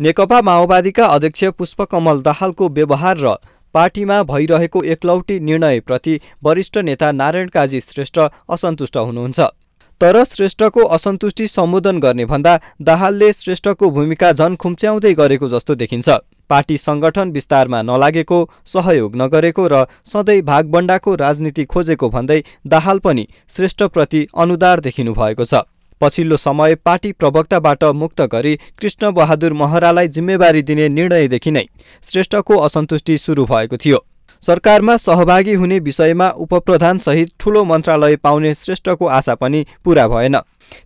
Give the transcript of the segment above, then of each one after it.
नेकपा माओवादीका अध्यक्ष पुष्पकमल दाहालको व्यवहार र पार्टीमा भइरहेको एकलौटी निर्णयप्रति वरिष्ठ नेता नारायण काजी श्रेष्ठ असन्तुष्ट हुनुहुन्छ तर श्रेष्ठको असन्तुष्टि सम्बोधन गर्ने भन्दा दाहालले श्रेष्ठको भूमिका झन खुम्च्याउँदै गरेको जस्तो देखिन्छ पार्टी संगठन विस्तारमा नलागेको सहयोग नगरेको र सधैँ भागबण्डाको राजनीति खोजेको भन्दै दाहाल पनि श्रेष्ठप्रति अनुदार देखिनु भएको छ पछिल्लो समय पार्टी प्रवक्ताबाट मुक्त गरी कृष्ण बहादुर महरालाई जिम्मेवारी दिने निर्णयदेखि नै श्रेष्ठको असन्तुष्टि सुरु भएको थियो सरकारमा सहभागी हुने विषयमा उपप्रधानसहित ठूलो मन्त्रालय पाउने श्रेष्ठको आशा पनि पूरा भएन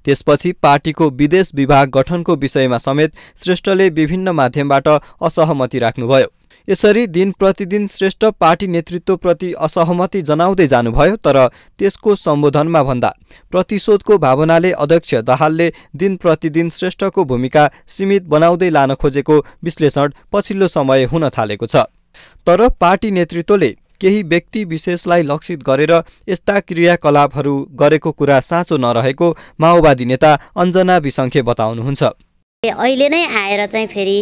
त्यसपछि पार्टीको विदेश विभाग गठनको विषयमा समेत श्रेष्ठले विभिन्न माध्यमबाट असहमति राख्नुभयो यसरी दिन प्रतिदिन श्रेष्ठ पार्टी नेतृत्वप्रति असहमति जनाउँदै जानुभयो तर त्यसको सम्बोधनमा भन्दा प्रतिशोधको भावनाले अध्यक्ष दाहालले दिन प्रतिदिन श्रेष्ठको भूमिका सीमित बनाउँदै लान खोजेको विश्लेषण पछिल्लो समय हुन थालेको छ तर पार्टी नेतृत्वले केही व्यक्ति विशेषलाई लक्षित गरेर यस्ता क्रियाकलापहरू गरेको कुरा साँचो नरहेको माओवादी नेता अञ्जना विसङ्खे बताउनुहुन्छ अहिले नै आएर चाहिँ फेरि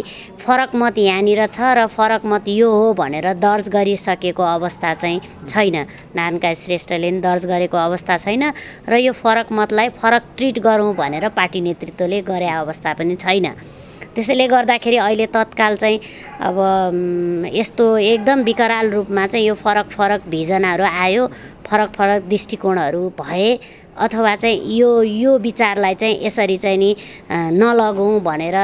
फरक मत यहाँनिर छ र फरक मत यो हो भनेर दर्ज गरिसकेको अवस्था चाहिँ छैन नानका श्रेष्ठले पनि दर्ज गरेको अवस्था छैन र यो फरक मतलाई फरक ट्रिट गरौँ भनेर पार्टी नेतृत्वले गरे अवस्था पनि छैन त्यसैले गर्दाखेरि अहिले तत्काल चाहिँ अब यस्तो एकदम विकराल रूपमा चाहिँ यो फरक फरक भिजनहरू आयो फरक फरक दृष्टिकोणहरू भए अथवा चाहिँ यो यो विचारलाई चाहिँ यसरी चाहिँ नि नलगौँ भनेर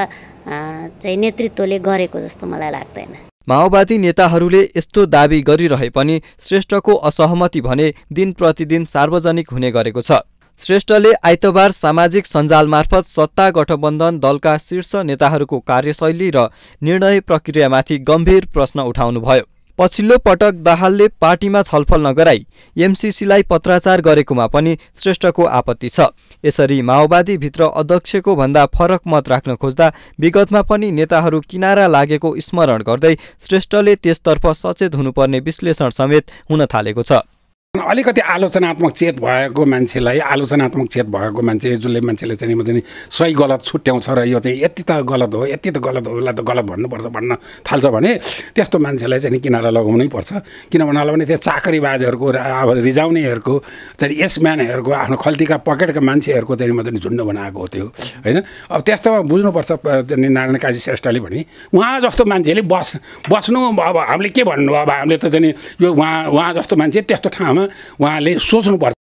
चाहिँ नेतृत्वले गरेको जस्तो मलाई लाग्दैन माओवादी नेताहरूले यस्तो दावी गरिरहे पनि श्रेष्ठको असहमति भने दिन प्रतिदिन सार्वजनिक हुने गरेको छ श्रेष्ठले आइतबार सामाजिक सञ्जाल मार्फत सत्ता गठबन्धन दलका शीर्ष नेताहरूको कार्यशैली र निर्णय प्रक्रियामाथि गम्भीर प्रश्न उठाउनुभयो पछिल्लो पटक दाहालले पार्टीमा छलफल नगराई एमसिसीलाई पत्राचार गरेकोमा पनि श्रेष्ठको आपत्ति छ यसरी माओवादीभित्र अध्यक्षको भन्दा फरक मत राख्न खोज्दा विगतमा पनि नेताहरू किनारा लागेको स्मरण गर्दै श्रेष्ठले त्यसतर्फ सचेत हुनुपर्ने विश्लेषण समेत हुन थालेको छ अलिकति आलोचनात्मक चेत भएको मान्छेलाई आलोचनात्मक चेत भएको मान्छे जसले मान्छेले चाहिँ म चाहिँ सही गलत छुट्याउँछ र यो चाहिँ यति त गलत हो यति त गलत हो उसलाई त गलत भन्नुपर्छ भन्न थाल्छ भने त्यस्तो मान्छेलाई चाहिँ किनारा लगाउनै पर्छ किन भन्नाले भने त्यो चाकरीबाजहरूको अब रिजाउनेहरूको चाहिँ म्यानहरूको आफ्नो खल्तीका पकेटका मान्छेहरूको चाहिँ म चाहिँ झुन्ड बनाएको हो त्यो होइन अब त्यस्तोमा बुझ्नुपर्छ नारायण काजी श्रेष्ठले भने उहाँ जस्तो मान्छेले बस् बस्नु अब हामीले के भन्नु अब हामीले त चाहिँ यो उहाँ उहाँ जस्तो मान्छे त्यस्तो ठाउँमा बारेमा उहाँले सोच्नुपर्छ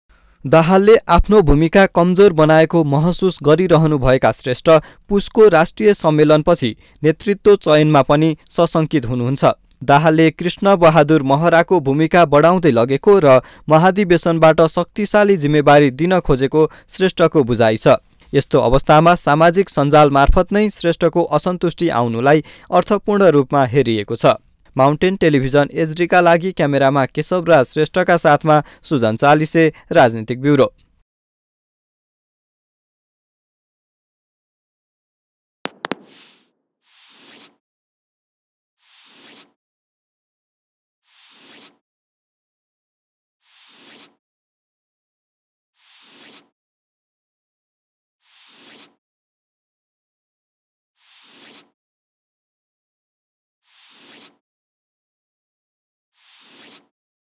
दाहालले आफ्नो भूमिका कमजोर बनाएको महसुस गरिरहनुभएका श्रेष्ठ पुसको राष्ट्रिय सम्मेलनपछि नेतृत्व चयनमा पनि सशङ्कित हुनुहुन्छ दाहालले कृष्ण बहादुर महराको भूमिका बढाउँदै लगेको र महाधिवेशनबाट शक्तिशाली जिम्मेवारी दिन खोजेको श्रेष्ठको बुझाइ छ यस्तो अवस्थामा सामाजिक सञ्जाल मार्फत नै श्रेष्ठको असन्तुष्टि आउनुलाई अर्थपूर्ण रूपमा हेरिएको छ माउन्टेन टेलिभिजन एचडीका लागि क्यामेरामा केशवराज श्रेष्ठका साथमा सुजन चालिसे राजनीतिक ब्युरो